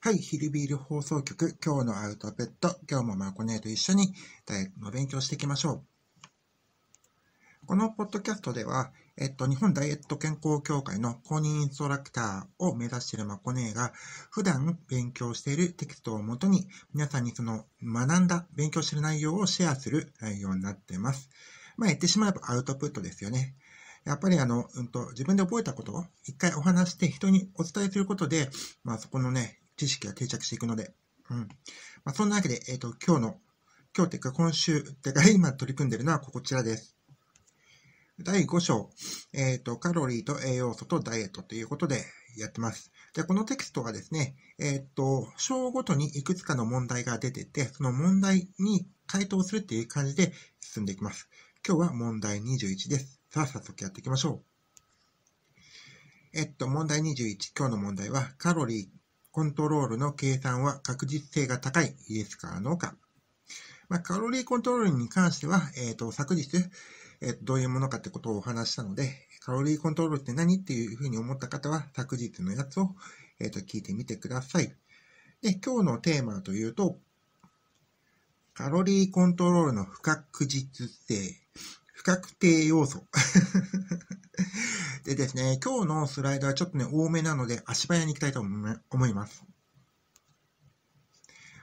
はい、ヒルビール放送局、今日のアウトプット、今日もマコネと一緒に大学の勉強していきましょう。このポッドキャストでは、えっと、日本ダイエット健康協会の公認インストラクターを目指しているマコネが、普段勉強しているテキストをもとに、皆さんにその学んだ、勉強している内容をシェアする内容になっています。まあ、言ってしまえばアウトプットですよね。やっぱりあの、うんと、自分で覚えたことを一回お話して人にお伝えすることで、まあそこのね、知識が定着していくので、うん。まあ、そんなわけで、えっ、ー、と、今日の、今日というか今週てか 今取り組んでるのはこちらです。第5章、えっ、ー、と、カロリーと栄養素とダイエットということでやってます。で、このテキストがですね、えっ、ー、と、章ごとにいくつかの問題が出てて、その問題に回答するっていう感じで進んでいきます。今日は問題21です。さあ、早速やっていきましょう。えっと、問題21、今日の問題は、カロリーコントロールの計算は確実性が高い、イエスかノーか。まあ、カロリーコントロールに関しては、えっ、ー、と、昨日、えっ、ー、と、どういうものかってことをお話したので、カロリーコントロールって何っていうふうに思った方は、昨日のやつを、えっ、ー、と、聞いてみてください。で、今日のテーマというと、カロリーコントロールの不確実性、不確定要素。でですね、今日のスライドはちょっとね、多めなので、足早に行きたいと思います。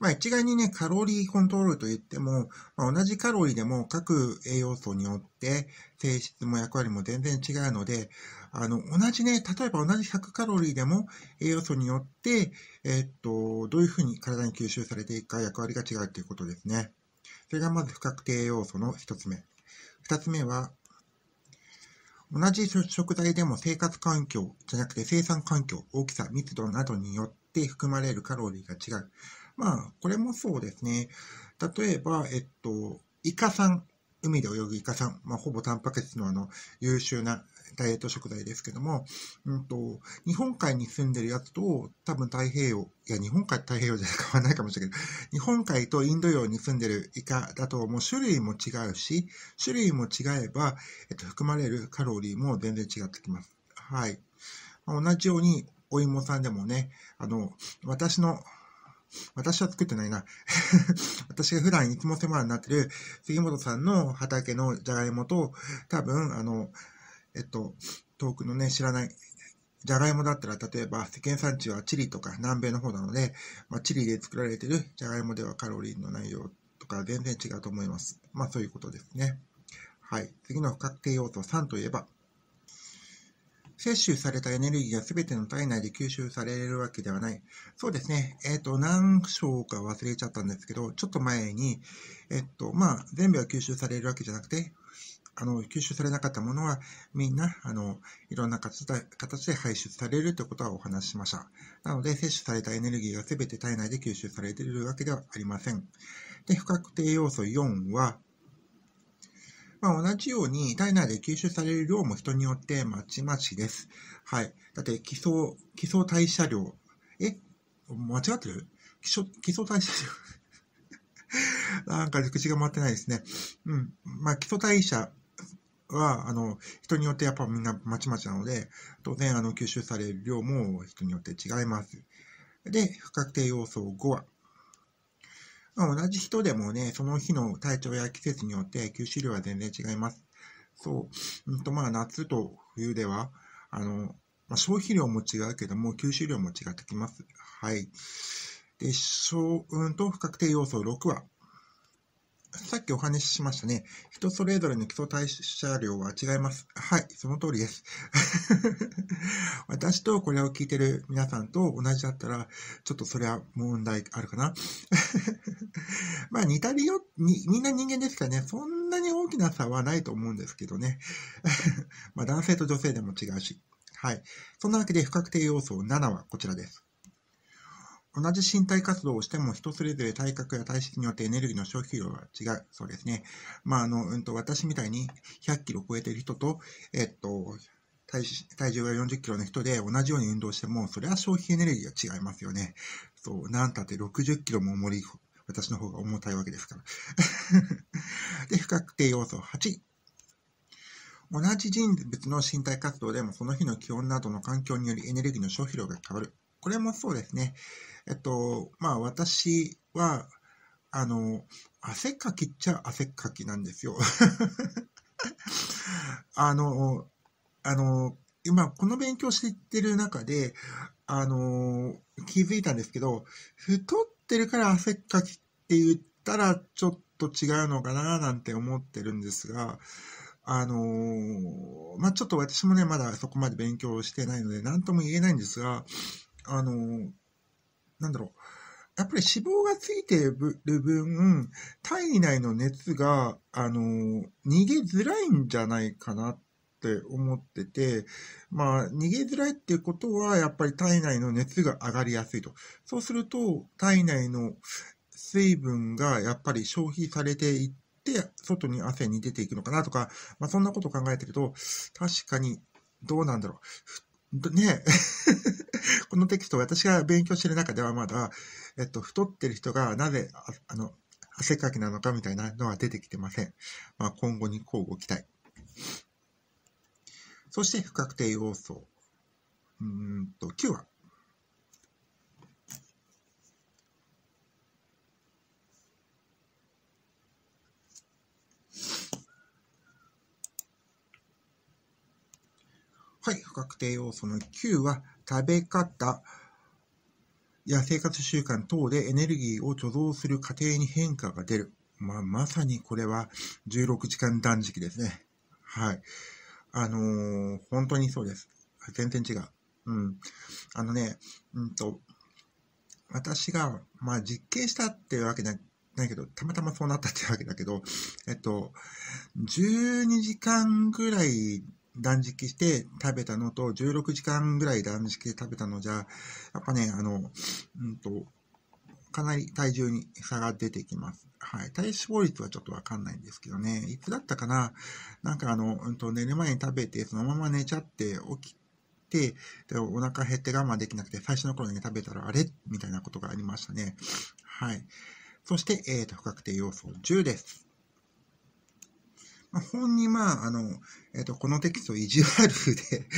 まあ、一概にね、カロリーコントロールといっても、まあ、同じカロリーでも各栄養素によって性質も役割も全然違うので、あの、同じね、例えば同じ100カロリーでも栄養素によって、えー、っと、どういうふうに体に吸収されていくか役割が違うということですね。それがまず不確定栄養素の一つ目。二つ目は同じ食材でも生活環境じゃなくて生産環境、大きさ、密度などによって含まれるカロリーが違う。まあ、これもそうですね。例えば、えっと、イカさん。海で泳ぐイカさん。まあ、ほぼタンパク質のあの、優秀なダイエット食材ですけども、うんと、日本海に住んでるやつと多分太平洋いや日本海太平洋じゃな変わらないかもしれないけど日本海とインド洋に住んでるイカだともう種類も違うし種類も違えば、えっと、含まれるカロリーも全然違ってきます。はい、同じようにお芋さんでもねあの私の私は作ってないな 私が普段いつも世話になってる杉本さんの畑のじゃがいもと、多分、あの、えっと、遠くのね、知らない、じゃがいもだったら、例えば世間産地はチリとか南米の方なので、まあ、チリで作られてるじゃがいもではカロリーの内容とか全然違うと思います。まあそういうことですね。はい。次の不確定要素3といえば、摂取されたエネルギーが全ての体内で吸収されるわけではない。そうですね。えっ、ー、と、何章か忘れちゃったんですけど、ちょっと前に、えっ、と、まあ、全部は吸収されるわけじゃなくて、あの、吸収されなかったものは、みんな、あの、いろんな形で排出されるということはお話ししました。なので、摂取されたエネルギーが全て体内で吸収されているわけではありません。で、不確定要素4は、まあ、同じように体内で吸収される量も人によってまちまちです。はい。だって、基礎、基礎代謝量。え間違ってる基礎、基礎代謝量。なんか口が回ってないですね。うん。まあ、基礎代謝は、あの、人によってやっぱみんなまちまちなので、当然、あの、吸収される量も人によって違います。で、不確定要素5は、あ、同じ人でもね、その日の体調や季節によって吸収量は全然違います。そう、うんとまあ、夏と冬では、あの、まあ、消費量も違うけども、吸収量も違ってきます。はい。で、小んと不確定要素6は、さっきお話ししましたね。人それぞれの基礎代謝量は違います。はい、その通りです。私とこれを聞いてる皆さんと同じだったら、ちょっとそれは問題あるかな。まあ似たりよ、に、みんな人間ですからね、そんなに大きな差はないと思うんですけどね。まあ男性と女性でも違うし。はい。そんなわけで不確定要素7はこちらです。同じ身体活動をしても人それぞれ体格や体質によってエネルギーの消費量は違うそうですね。まあ、あの、うんと、私みたいに100キロ超えてる人と、えっと、体体重が40キロの人で同じように運動しても、それは消費エネルギーが違いますよね。そう、なんたって60キロも重り、私の方が重たいわけですから。で、不確定要素8。同じ人物の身体活動でもその日の気温などの環境によりエネルギーの消費量が変わる。これもそうですね。えっと、まあ私は、あの、汗かきっちゃ汗かきなんですよ。あの、あの、今この勉強していってる中で、あの、気づいたんですけど、太ってるから汗かきって言ったらちょっと違うのかななんて思ってるんですが、あのー、まあ、ちょっと私もね、まだそこまで勉強してないので、何とも言えないんですが、あのなんだろう。やっぱり脂肪がついている分、体内の熱が、あの逃げづらいんじゃないかなって思ってて、まあ、逃げづらいっていうことは、やっぱり体内の熱が上がりやすいと。そうすると、体内の水分がやっぱり消費されていって、外に汗に出ていくのかなとか、まあ、そんなことを考えてると、確かに、どうなんだろう。ねのテキスト、私が勉強してる中ではまだ、えっと、太ってる人がなぜ、あの、汗かきなのかみたいなのは出てきてません。まあ、今後に交互期待。そして、不確定要素。うんと、9は、はい、不確定要素の9は、食べ方や生活習慣等でエネルギーを貯蔵する過程に変化が出る。まあ、まさにこれは16時間断食ですね。はい。あのー、本当にそうです。全然違う。うん。あのね、うんと、私が、まあ、実験したっていうわけじゃないけど、たまたまそうなったっていうわけだけど、えっと、12時間ぐらい断食して食べたのと、16時間ぐらい断食して食べたのじゃ、やっぱね、あの、うんと、かなり体重に差が出てきます。はい。体脂肪率はちょっとわかんないんですけどね。いつだったかななんかあの、うんと、寝る前に食べて、そのまま寝ちゃって起きて、で、お腹減って我慢できなくて、最初の頃に、ね、食べたらあれみたいなことがありましたね。はい。そして、えっ、ー、と、不確定要素10です。本に、まあ、あの、えっ、ー、と、このテキスト、意地悪で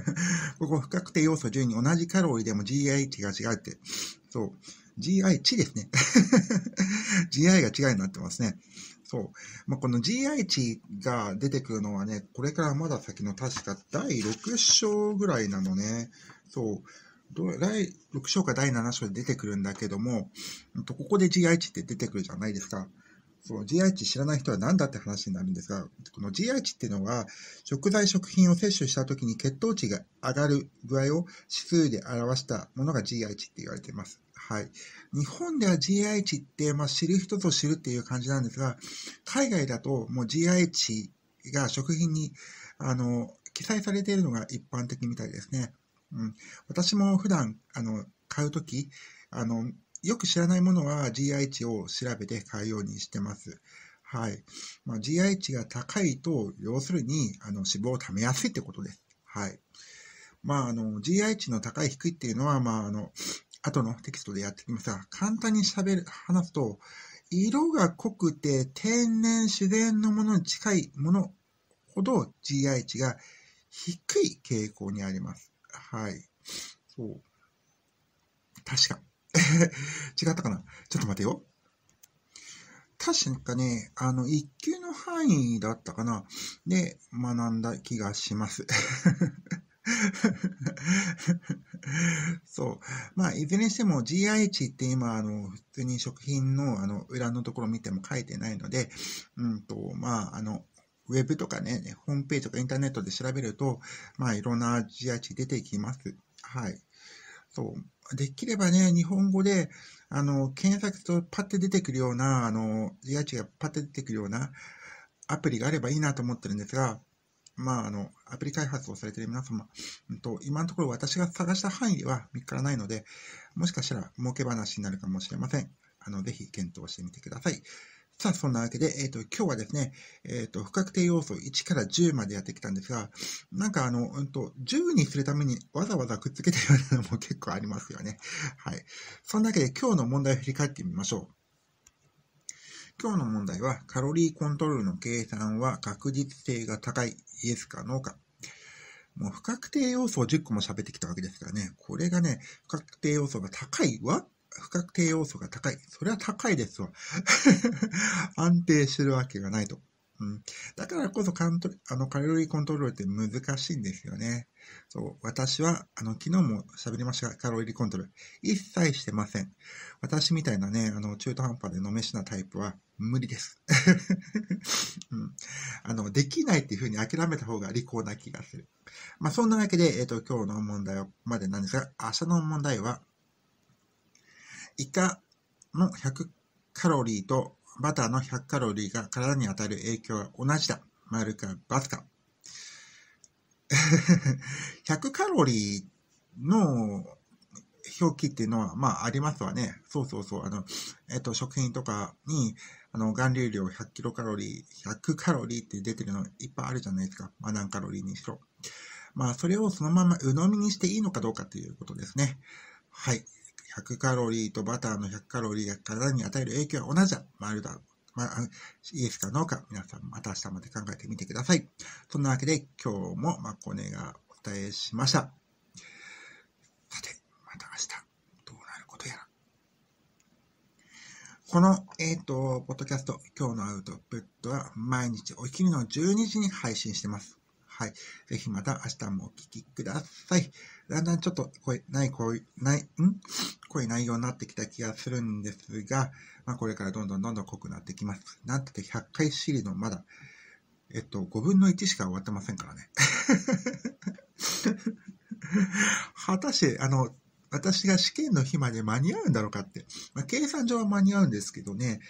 ここ、不確定要素順に同じカロリーでも GI 値が違うって、そう、GI 値ですね GI が違いになってますね。そう。まあ、この GI 値が出てくるのはね、これからまだ先の確か第6章ぐらいなのね。そう。第6章か第7章で出てくるんだけども、ここで GI 値って出てくるじゃないですか。その GI 値知らない人は何だって話になるんですが、この GI 値っていうのは、食材、食品を摂取した時に血糖値が上がる具合を指数で表したものが GI 値って言われています。はい。日本では GI 値って、まあ、知る人ぞ知るっていう感じなんですが、海外だともう GI 値が食品に、あの、記載されているのが一般的みたいですね。うん。私も普段、あの、買うとき、あの、よく知らないものは GI 値を調べて買うようにしてます。はい。まあ、GI 値が高いと、要するに、あの、脂肪を溜めやすいってことです。はい。まあ、あの、GI 値の高い低いっていうのは、まあ、あの、後のテキストでやってきますが、簡単に喋る、話すと、色が濃くて天然自然のものに近いものほど GI 値が低い傾向にあります。はい。そう。確か。違ったかなちょっと待てよ。確かね、あの、1級の範囲だったかなで、学んだ気がします。そう。まあ、いずれにしても GI 値って今、あの、普通に食品の、あの、裏のところ見ても書いてないので、うんと、まあ、あの、ウェブとかね、ホームページとかインターネットで調べると、まあ、いろんな GI 値出てきます。はい。そう。できればね、日本語で、あの、検索とパッて出てくるような、あの、リアチがパッて出てくるようなアプリがあればいいなと思ってるんですが、まあ、あの、アプリ開発をされている皆様、うんと、今のところ私が探した範囲では見つからないので、もしかしたら儲け話になるかもしれません。あの、ぜひ検討してみてください。さあ、そんなわけで、えっ、ー、と、今日はですね、えっ、ー、と、不確定要素1から10までやってきたんですが、なんかあの、うんと、10にするためにわざわざくっつけてるようなのも結構ありますよね。はい。そんなわけで、今日の問題を振り返ってみましょう。今日の問題は、カロリーコントロールの計算は確実性が高い、イエスかノーか。もう不確定要素を10個も喋ってきたわけですからね、これがね、不確定要素が高いわっ不確定要素が高い。それは高いですわ。安定してるわけがないと。うん、だからこそカントあのカロリーコントロールって難しいんですよね。そう私はあの昨日も喋りましたが、カロリーコントロール一切してません。私みたいなね、あの中途半端で飲めしなタイプは無理です、うん、あの。できないっていうふうに諦めた方が利口な気がする。まあ、そんなわけで、えっ、ー、と、今日の問題はまでなんですが、明日の問題は、イカの100カロリーとバターの100カロリーが体に与える影響は同じだ。丸かツか。100 カロリーの表記っていうのは、まあ、ありますわね。そうそうそう。あの、えっと、食品とかに、あの、含有量100キロカロリー、100カロリーって出てるのいっぱいあるじゃないですか。まあ、何カロリーにしろ。まあ、それをそのまま鵜呑みにしていいのかどうかということですね。はい。100カロリーとバターの100カロリーが体に与える影響は同じだ。マイルドまあ、イエスかノーか、皆さんまた明日まで考えてみてください。そんなわけで、今日もマコネがお伝えしました。さて、また明日、どうなることやら。この、えっ、ー、と、ポッドキャスト、今日のアウトプットは毎日お昼の12時に配信してます。はい。ぜひまた明日もお聞きください。だんだんちょっと声、ない、声、ない、ん声内容になってきた気がするんですが、まあこれからどんどんどんどん濃くなってきます。なんて100回シリーズのまだ、えっと、5分の1しか終わってませんからね。果たして、あの、私が試験の日まで間に合うんだろうかって。まあ、計算上は間に合うんですけどね。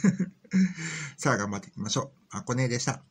さあ、頑張っていきましょう。あこねでした。